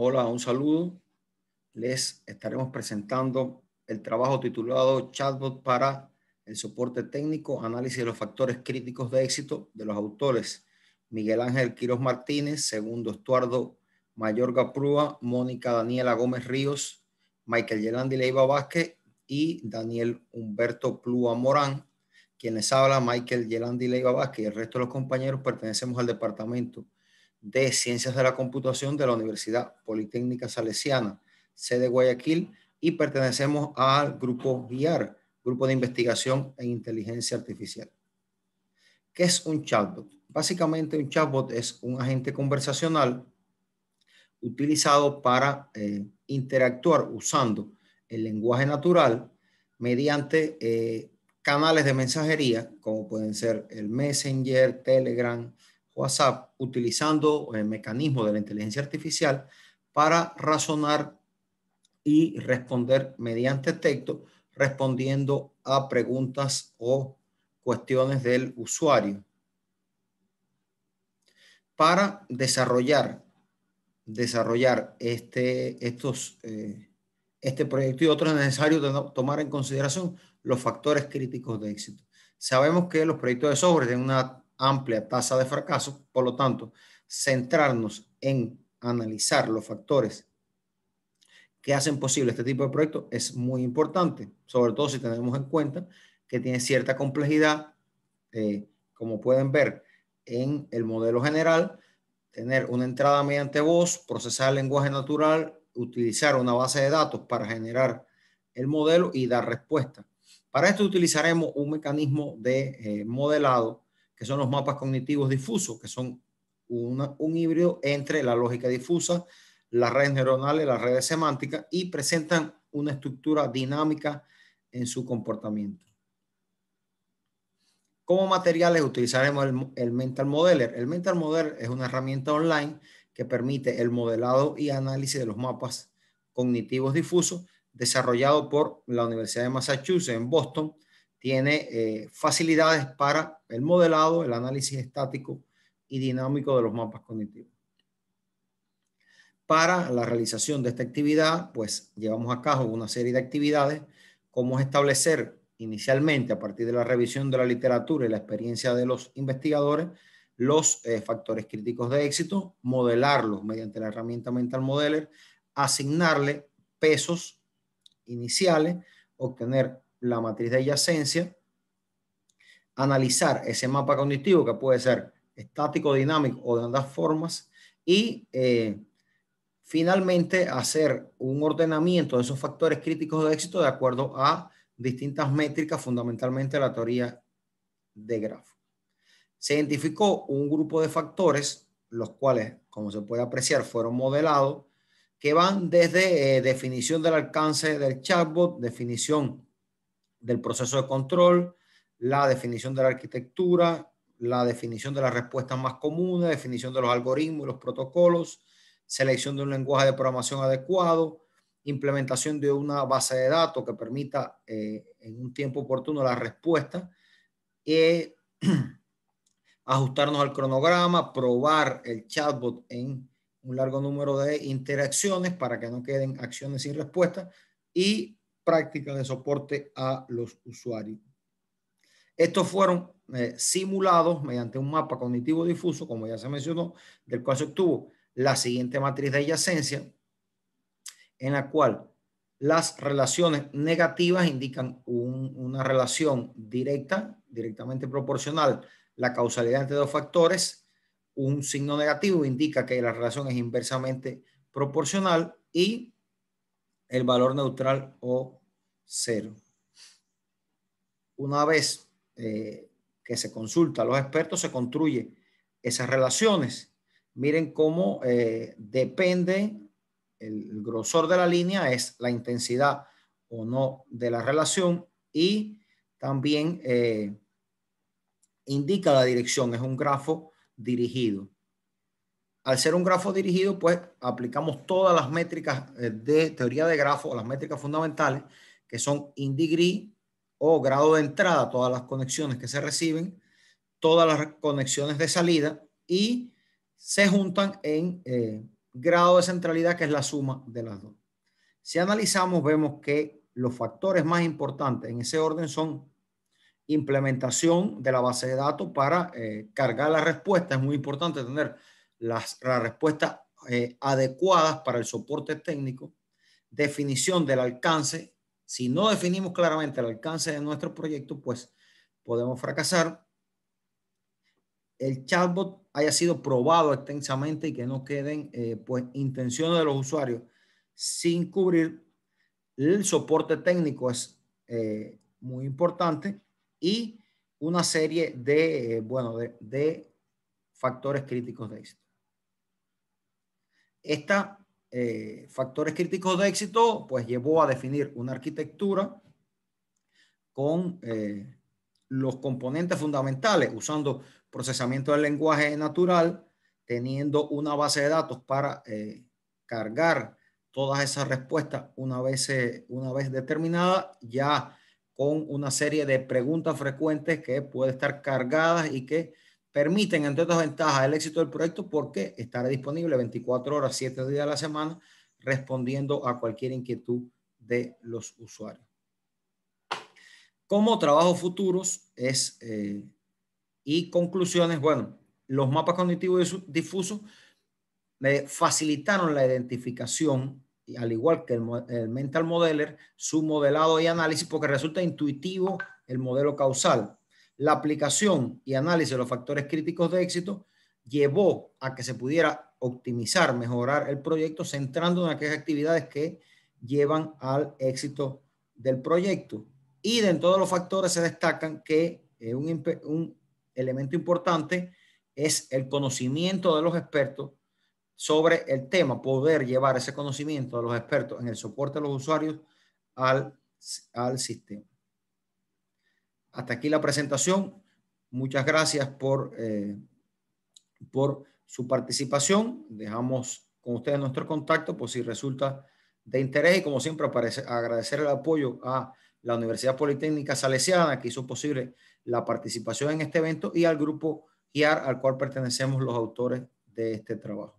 Hola, un saludo. Les estaremos presentando el trabajo titulado Chatbot para el soporte técnico, análisis de los factores críticos de éxito de los autores Miguel Ángel Quiroz Martínez, segundo Estuardo Mayorga Prúa, Mónica Daniela Gómez Ríos, Michael Yelandi Leiva Vázquez y Daniel Humberto Plúa Morán. Quienes habla, Michael Yelandi Leiva Vázquez y el resto de los compañeros pertenecemos al departamento de Ciencias de la Computación de la Universidad Politécnica Salesiana, sede Guayaquil, y pertenecemos al grupo GIAR, Grupo de Investigación en Inteligencia Artificial. ¿Qué es un chatbot? Básicamente un chatbot es un agente conversacional utilizado para eh, interactuar usando el lenguaje natural mediante eh, canales de mensajería como pueden ser el Messenger, Telegram, WhatsApp utilizando el eh, mecanismo de la inteligencia artificial para razonar y responder mediante texto, respondiendo a preguntas o cuestiones del usuario. Para desarrollar, desarrollar este, estos, eh, este proyecto y otros es necesario tomar en consideración los factores críticos de éxito. Sabemos que los proyectos de software tienen una amplia tasa de fracaso, por lo tanto, centrarnos en analizar los factores que hacen posible este tipo de proyecto es muy importante, sobre todo si tenemos en cuenta que tiene cierta complejidad, eh, como pueden ver en el modelo general, tener una entrada mediante voz, procesar el lenguaje natural, utilizar una base de datos para generar el modelo y dar respuesta. Para esto utilizaremos un mecanismo de eh, modelado que son los mapas cognitivos difusos, que son un híbrido entre la lógica difusa, las redes neuronales, las redes semánticas, y presentan una estructura dinámica en su comportamiento. Como materiales utilizaremos el, el Mental Modeler. El Mental Modeler es una herramienta online que permite el modelado y análisis de los mapas cognitivos difusos desarrollado por la Universidad de Massachusetts en Boston tiene eh, facilidades para el modelado, el análisis estático y dinámico de los mapas cognitivos. Para la realización de esta actividad, pues llevamos a cabo una serie de actividades, como establecer inicialmente a partir de la revisión de la literatura y la experiencia de los investigadores, los eh, factores críticos de éxito, modelarlos mediante la herramienta Mental Modeler, asignarle pesos iniciales, obtener la matriz de yacencia, analizar ese mapa cognitivo que puede ser estático, dinámico o de otras formas y eh, finalmente hacer un ordenamiento de esos factores críticos de éxito de acuerdo a distintas métricas, fundamentalmente la teoría de grafo. Se identificó un grupo de factores, los cuales, como se puede apreciar, fueron modelados, que van desde eh, definición del alcance del chatbot, definición del proceso de control, la definición de la arquitectura, la definición de las respuestas más comunes, definición de los algoritmos y los protocolos, selección de un lenguaje de programación adecuado, implementación de una base de datos que permita eh, en un tiempo oportuno la respuesta, y ajustarnos al cronograma, probar el chatbot en un largo número de interacciones para que no queden acciones sin respuesta y práctica de soporte a los usuarios. Estos fueron eh, simulados mediante un mapa cognitivo difuso, como ya se mencionó, del cual se obtuvo la siguiente matriz de adyacencia, en la cual las relaciones negativas indican una relación directa, directamente proporcional, la causalidad entre dos factores. Un signo negativo indica que la relación es inversamente proporcional y el valor neutral o cero. Una vez eh, que se consulta a los expertos, se construye esas relaciones. Miren cómo eh, depende el grosor de la línea, es la intensidad o no de la relación y también eh, indica la dirección, es un grafo dirigido. Al ser un grafo dirigido, pues aplicamos todas las métricas de teoría de grafo, las métricas fundamentales que son in degree o grado de entrada, todas las conexiones que se reciben, todas las conexiones de salida y se juntan en eh, grado de centralidad, que es la suma de las dos. Si analizamos, vemos que los factores más importantes en ese orden son implementación de la base de datos para eh, cargar la respuesta. Es muy importante tener las, las respuestas eh, adecuadas para el soporte técnico, definición del alcance si no definimos claramente el alcance de nuestro proyecto, pues podemos fracasar. El chatbot haya sido probado extensamente y que no queden eh, pues, intenciones de los usuarios sin cubrir. El soporte técnico es eh, muy importante y una serie de, eh, bueno, de, de factores críticos de éxito. Esta eh, factores críticos de éxito, pues llevó a definir una arquitectura con eh, los componentes fundamentales, usando procesamiento del lenguaje natural, teniendo una base de datos para eh, cargar todas esas respuestas una vez, una vez determinada, ya con una serie de preguntas frecuentes que puede estar cargadas y que permiten, entre otras ventajas, el éxito del proyecto porque estará disponible 24 horas, 7 días a la semana, respondiendo a cualquier inquietud de los usuarios. Como trabajos futuros es, eh, y conclusiones, bueno, los mapas cognitivos difusos me facilitaron la identificación, al igual que el, el mental modeler, su modelado y análisis, porque resulta intuitivo el modelo causal la aplicación y análisis de los factores críticos de éxito llevó a que se pudiera optimizar, mejorar el proyecto, centrando en aquellas actividades que llevan al éxito del proyecto. Y en todos los factores se destacan que eh, un, elemento importante es el conocimiento de los expertos sobre el tema, poder llevar ese conocimiento de los expertos en el soporte de los usuarios al, al sistema hasta aquí la presentación. Muchas gracias por, eh, por su participación. Dejamos con ustedes nuestro contacto por si resulta de interés y como siempre agradecer el apoyo a la Universidad Politécnica Salesiana que hizo posible la participación en este evento y al grupo GIAR al cual pertenecemos los autores de este trabajo.